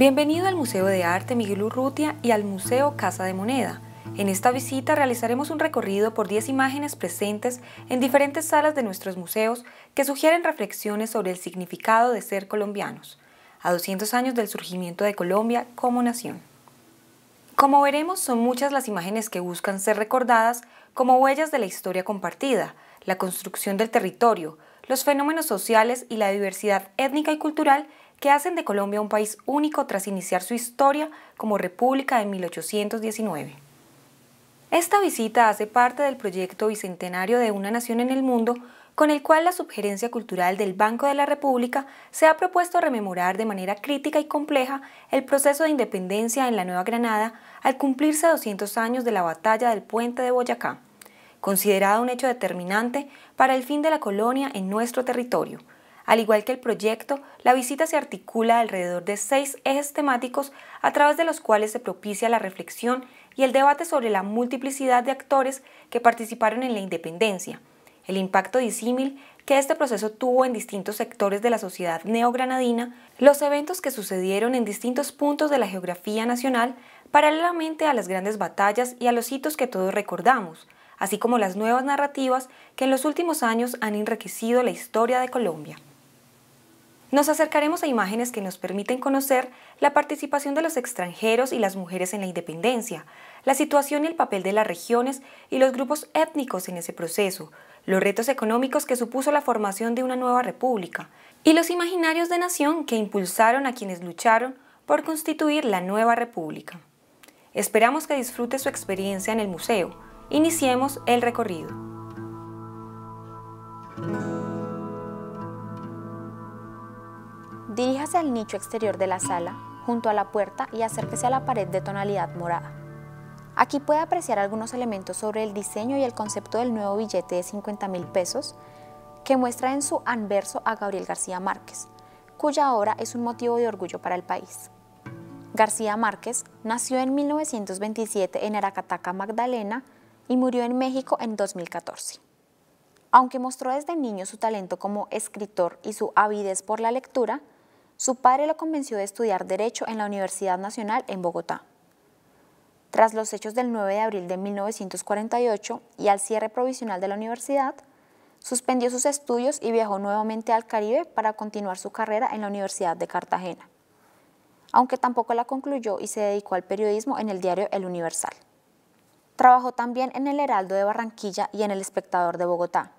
Bienvenido al Museo de Arte Miguel Urrutia y al Museo Casa de Moneda. En esta visita realizaremos un recorrido por 10 imágenes presentes en diferentes salas de nuestros museos que sugieren reflexiones sobre el significado de ser colombianos, a 200 años del surgimiento de Colombia como nación. Como veremos, son muchas las imágenes que buscan ser recordadas como huellas de la historia compartida, la construcción del territorio, los fenómenos sociales y la diversidad étnica y cultural que hacen de Colombia un país único tras iniciar su historia como república en 1819. Esta visita hace parte del proyecto Bicentenario de una Nación en el Mundo, con el cual la subgerencia cultural del Banco de la República se ha propuesto rememorar de manera crítica y compleja el proceso de independencia en la Nueva Granada al cumplirse 200 años de la batalla del puente de Boyacá, considerada un hecho determinante para el fin de la colonia en nuestro territorio, al igual que el proyecto, la visita se articula alrededor de seis ejes temáticos a través de los cuales se propicia la reflexión y el debate sobre la multiplicidad de actores que participaron en la independencia, el impacto disímil que este proceso tuvo en distintos sectores de la sociedad neogranadina, los eventos que sucedieron en distintos puntos de la geografía nacional, paralelamente a las grandes batallas y a los hitos que todos recordamos, así como las nuevas narrativas que en los últimos años han enriquecido la historia de Colombia. Nos acercaremos a imágenes que nos permiten conocer la participación de los extranjeros y las mujeres en la independencia, la situación y el papel de las regiones y los grupos étnicos en ese proceso, los retos económicos que supuso la formación de una nueva república y los imaginarios de nación que impulsaron a quienes lucharon por constituir la nueva república. Esperamos que disfrute su experiencia en el museo. Iniciemos el recorrido. Diríjase al nicho exterior de la sala, junto a la puerta y acérquese a la pared de tonalidad morada. Aquí puede apreciar algunos elementos sobre el diseño y el concepto del nuevo billete de 50 mil pesos que muestra en su anverso a Gabriel García Márquez, cuya obra es un motivo de orgullo para el país. García Márquez nació en 1927 en Aracataca, Magdalena, y murió en México en 2014. Aunque mostró desde niño su talento como escritor y su avidez por la lectura, su padre lo convenció de estudiar Derecho en la Universidad Nacional en Bogotá. Tras los hechos del 9 de abril de 1948 y al cierre provisional de la universidad, suspendió sus estudios y viajó nuevamente al Caribe para continuar su carrera en la Universidad de Cartagena, aunque tampoco la concluyó y se dedicó al periodismo en el diario El Universal. Trabajó también en el Heraldo de Barranquilla y en el Espectador de Bogotá,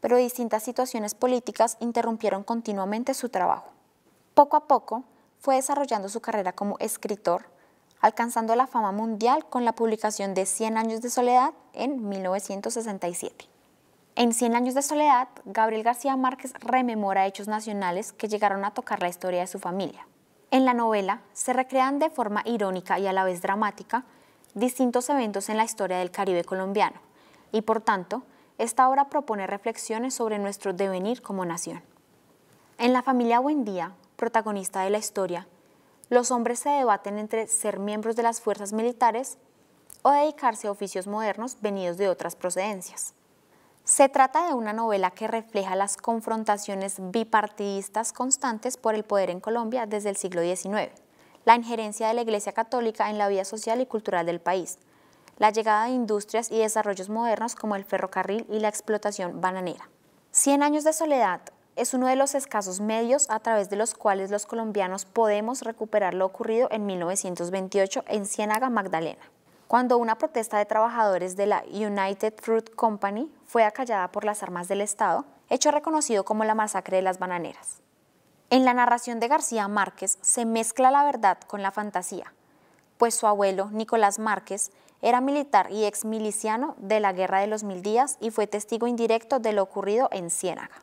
pero distintas situaciones políticas interrumpieron continuamente su trabajo. Poco a poco fue desarrollando su carrera como escritor, alcanzando la fama mundial con la publicación de Cien años de soledad en 1967. En Cien años de soledad, Gabriel García Márquez rememora hechos nacionales que llegaron a tocar la historia de su familia. En la novela se recrean de forma irónica y a la vez dramática distintos eventos en la historia del Caribe colombiano y por tanto, esta obra propone reflexiones sobre nuestro devenir como nación. En la familia Buendía, protagonista de la historia, los hombres se debaten entre ser miembros de las fuerzas militares o dedicarse a oficios modernos venidos de otras procedencias. Se trata de una novela que refleja las confrontaciones bipartidistas constantes por el poder en Colombia desde el siglo XIX, la injerencia de la Iglesia Católica en la vida social y cultural del país, la llegada de industrias y desarrollos modernos como el ferrocarril y la explotación bananera. Cien años de soledad es uno de los escasos medios a través de los cuales los colombianos podemos recuperar lo ocurrido en 1928 en Ciénaga Magdalena, cuando una protesta de trabajadores de la United Fruit Company fue acallada por las armas del Estado, hecho reconocido como la masacre de las bananeras. En la narración de García Márquez se mezcla la verdad con la fantasía, pues su abuelo, Nicolás Márquez, era militar y ex miliciano de la Guerra de los Mil Días y fue testigo indirecto de lo ocurrido en Ciénaga.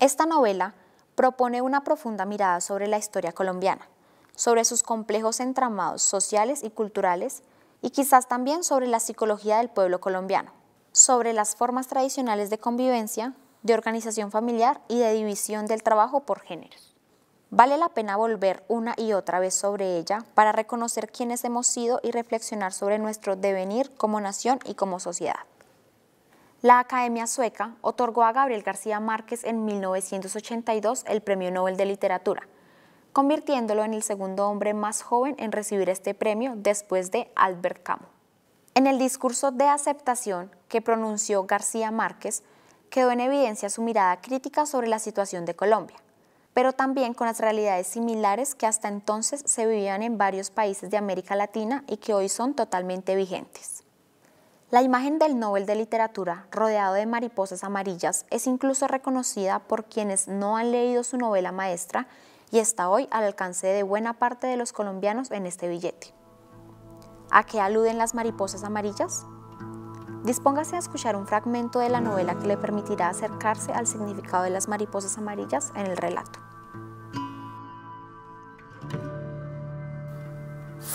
Esta novela propone una profunda mirada sobre la historia colombiana, sobre sus complejos entramados sociales y culturales, y quizás también sobre la psicología del pueblo colombiano, sobre las formas tradicionales de convivencia, de organización familiar y de división del trabajo por géneros. Vale la pena volver una y otra vez sobre ella para reconocer quiénes hemos sido y reflexionar sobre nuestro devenir como nación y como sociedad. La Academia Sueca otorgó a Gabriel García Márquez en 1982 el Premio Nobel de Literatura, convirtiéndolo en el segundo hombre más joven en recibir este premio después de Albert Camus. En el discurso de aceptación que pronunció García Márquez, quedó en evidencia su mirada crítica sobre la situación de Colombia, pero también con las realidades similares que hasta entonces se vivían en varios países de América Latina y que hoy son totalmente vigentes. La imagen del Nobel de Literatura, rodeado de mariposas amarillas, es incluso reconocida por quienes no han leído su novela maestra y está hoy al alcance de buena parte de los colombianos en este billete. ¿A qué aluden las mariposas amarillas? Dispóngase a escuchar un fragmento de la novela que le permitirá acercarse al significado de las mariposas amarillas en el relato.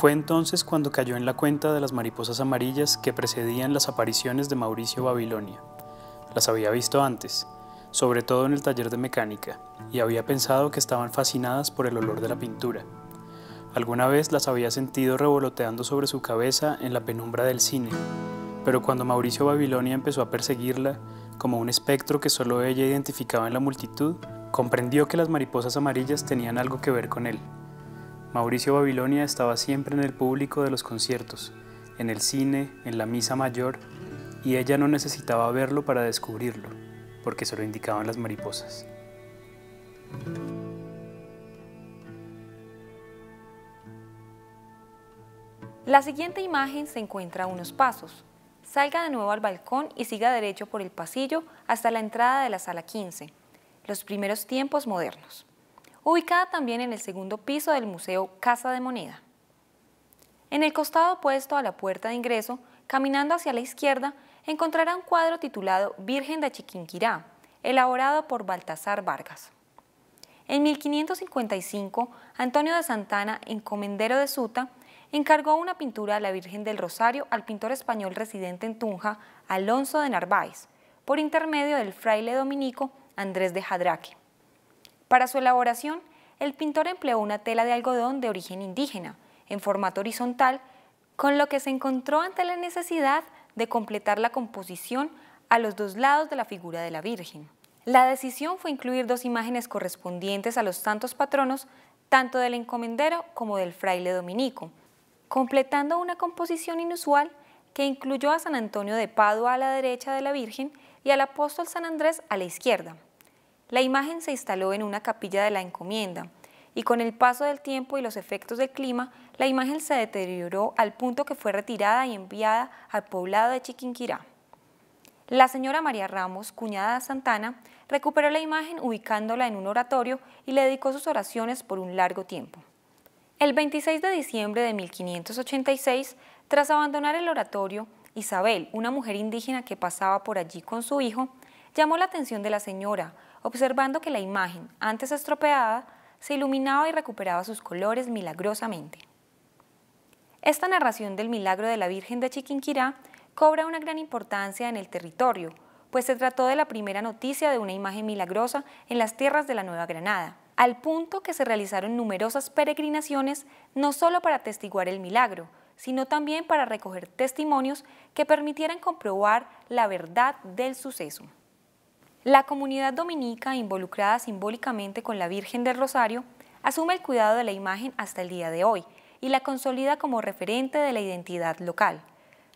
Fue entonces cuando cayó en la cuenta de las mariposas amarillas que precedían las apariciones de Mauricio Babilonia. Las había visto antes, sobre todo en el taller de mecánica, y había pensado que estaban fascinadas por el olor de la pintura. Alguna vez las había sentido revoloteando sobre su cabeza en la penumbra del cine, pero cuando Mauricio Babilonia empezó a perseguirla, como un espectro que solo ella identificaba en la multitud, comprendió que las mariposas amarillas tenían algo que ver con él. Mauricio Babilonia estaba siempre en el público de los conciertos, en el cine, en la misa mayor, y ella no necesitaba verlo para descubrirlo, porque se lo indicaban las mariposas. La siguiente imagen se encuentra a unos pasos. Salga de nuevo al balcón y siga derecho por el pasillo hasta la entrada de la sala 15. Los primeros tiempos modernos ubicada también en el segundo piso del Museo Casa de Moneda. En el costado opuesto a la puerta de ingreso, caminando hacia la izquierda, encontrará un cuadro titulado Virgen de Chiquinquirá, elaborado por Baltasar Vargas. En 1555, Antonio de Santana, encomendero de Suta, encargó una pintura a la Virgen del Rosario al pintor español residente en Tunja, Alonso de Narváez, por intermedio del fraile dominico Andrés de Jadraque. Para su elaboración, el pintor empleó una tela de algodón de origen indígena, en formato horizontal, con lo que se encontró ante la necesidad de completar la composición a los dos lados de la figura de la Virgen. La decisión fue incluir dos imágenes correspondientes a los santos patronos, tanto del encomendero como del fraile dominico, completando una composición inusual que incluyó a San Antonio de Padua a la derecha de la Virgen y al apóstol San Andrés a la izquierda. La imagen se instaló en una capilla de la encomienda y con el paso del tiempo y los efectos del clima, la imagen se deterioró al punto que fue retirada y enviada al poblado de Chiquinquirá. La señora María Ramos, cuñada de Santana, recuperó la imagen ubicándola en un oratorio y le dedicó sus oraciones por un largo tiempo. El 26 de diciembre de 1586, tras abandonar el oratorio, Isabel, una mujer indígena que pasaba por allí con su hijo, llamó la atención de la señora, observando que la imagen, antes estropeada, se iluminaba y recuperaba sus colores milagrosamente. Esta narración del milagro de la Virgen de Chiquinquirá cobra una gran importancia en el territorio, pues se trató de la primera noticia de una imagen milagrosa en las tierras de la Nueva Granada, al punto que se realizaron numerosas peregrinaciones no solo para atestiguar el milagro, sino también para recoger testimonios que permitieran comprobar la verdad del suceso. La comunidad dominica, involucrada simbólicamente con la Virgen del Rosario, asume el cuidado de la imagen hasta el día de hoy y la consolida como referente de la identidad local.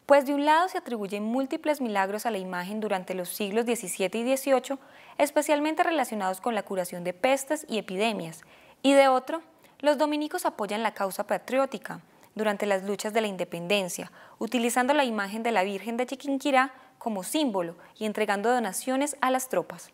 Pues de un lado se atribuyen múltiples milagros a la imagen durante los siglos XVII y XVIII, especialmente relacionados con la curación de pestes y epidemias, y de otro, los dominicos apoyan la causa patriótica durante las luchas de la independencia, utilizando la imagen de la Virgen de Chiquinquirá como símbolo y entregando donaciones a las tropas.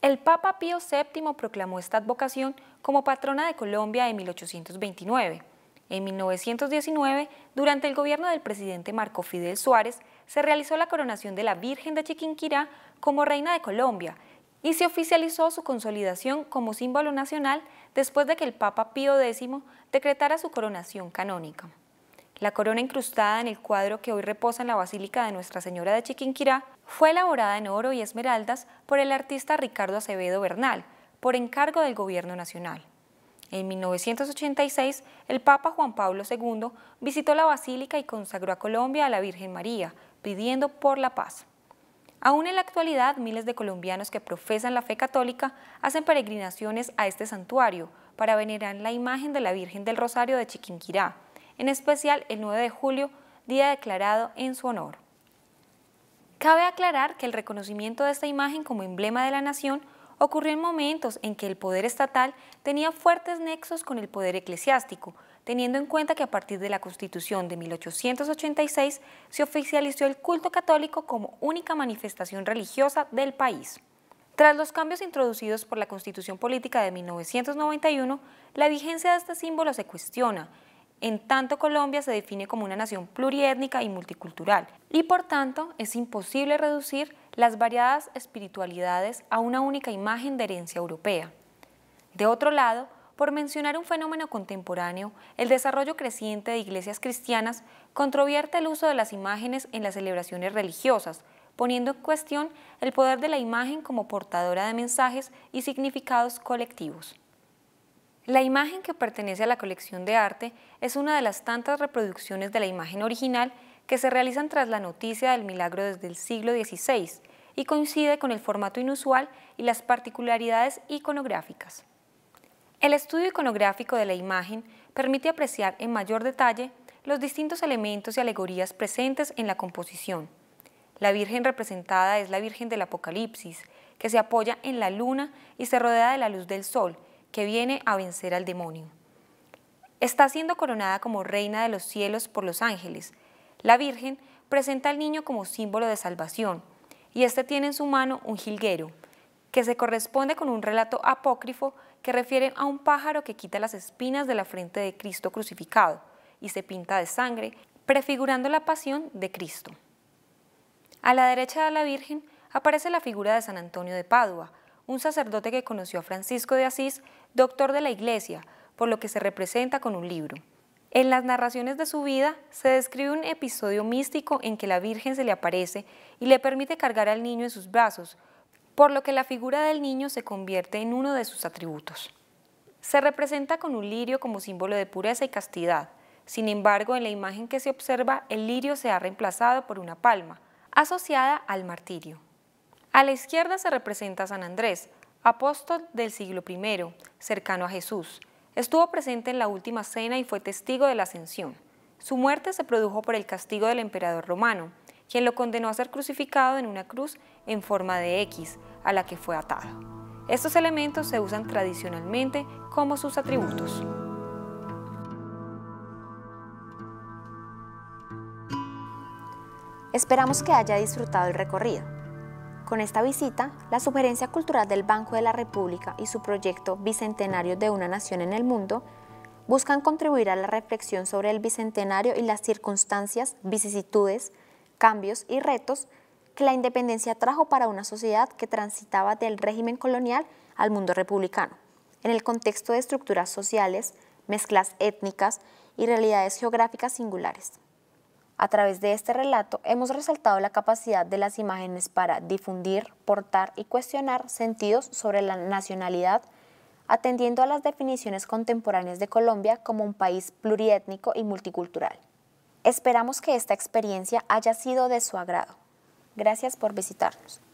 El Papa Pío VII proclamó esta advocación como patrona de Colombia en 1829. En 1919, durante el gobierno del presidente Marco Fidel Suárez, se realizó la coronación de la Virgen de Chiquinquirá como reina de Colombia y se oficializó su consolidación como símbolo nacional después de que el Papa Pío X decretara su coronación canónica. La corona incrustada en el cuadro que hoy reposa en la Basílica de Nuestra Señora de Chiquinquirá fue elaborada en oro y esmeraldas por el artista Ricardo Acevedo Bernal, por encargo del Gobierno Nacional. En 1986, el Papa Juan Pablo II visitó la Basílica y consagró a Colombia a la Virgen María, pidiendo por la paz. Aún en la actualidad, miles de colombianos que profesan la fe católica hacen peregrinaciones a este santuario para venerar la imagen de la Virgen del Rosario de Chiquinquirá, en especial el 9 de julio, día declarado en su honor. Cabe aclarar que el reconocimiento de esta imagen como emblema de la nación ocurrió en momentos en que el poder estatal tenía fuertes nexos con el poder eclesiástico, teniendo en cuenta que a partir de la Constitución de 1886 se oficializó el culto católico como única manifestación religiosa del país. Tras los cambios introducidos por la Constitución Política de 1991, la vigencia de este símbolo se cuestiona, en tanto, Colombia se define como una nación pluriétnica y multicultural, y por tanto es imposible reducir las variadas espiritualidades a una única imagen de herencia europea. De otro lado, por mencionar un fenómeno contemporáneo, el desarrollo creciente de iglesias cristianas controvierte el uso de las imágenes en las celebraciones religiosas, poniendo en cuestión el poder de la imagen como portadora de mensajes y significados colectivos. La imagen que pertenece a la colección de arte es una de las tantas reproducciones de la imagen original que se realizan tras la noticia del milagro desde el siglo XVI y coincide con el formato inusual y las particularidades iconográficas. El estudio iconográfico de la imagen permite apreciar en mayor detalle los distintos elementos y alegorías presentes en la composición. La Virgen representada es la Virgen del Apocalipsis, que se apoya en la luna y se rodea de la luz del sol, que viene a vencer al demonio. Está siendo coronada como reina de los cielos por los ángeles. La Virgen presenta al niño como símbolo de salvación, y este tiene en su mano un jilguero, que se corresponde con un relato apócrifo que refiere a un pájaro que quita las espinas de la frente de Cristo crucificado y se pinta de sangre, prefigurando la pasión de Cristo. A la derecha de la Virgen aparece la figura de San Antonio de Padua, un sacerdote que conoció a Francisco de Asís, doctor de la Iglesia, por lo que se representa con un libro. En las narraciones de su vida se describe un episodio místico en que la Virgen se le aparece y le permite cargar al niño en sus brazos, por lo que la figura del niño se convierte en uno de sus atributos. Se representa con un lirio como símbolo de pureza y castidad. Sin embargo, en la imagen que se observa, el lirio se ha reemplazado por una palma, asociada al martirio. A la izquierda se representa San Andrés, apóstol del siglo I, cercano a Jesús. Estuvo presente en la última cena y fue testigo de la ascensión. Su muerte se produjo por el castigo del emperador romano, quien lo condenó a ser crucificado en una cruz en forma de X, a la que fue atado. Estos elementos se usan tradicionalmente como sus atributos. Esperamos que haya disfrutado el recorrido. Con esta visita, la Sugerencia Cultural del Banco de la República y su proyecto Bicentenario de una Nación en el Mundo buscan contribuir a la reflexión sobre el bicentenario y las circunstancias, vicisitudes, cambios y retos que la independencia trajo para una sociedad que transitaba del régimen colonial al mundo republicano, en el contexto de estructuras sociales, mezclas étnicas y realidades geográficas singulares. A través de este relato hemos resaltado la capacidad de las imágenes para difundir, portar y cuestionar sentidos sobre la nacionalidad, atendiendo a las definiciones contemporáneas de Colombia como un país pluriétnico y multicultural. Esperamos que esta experiencia haya sido de su agrado. Gracias por visitarnos.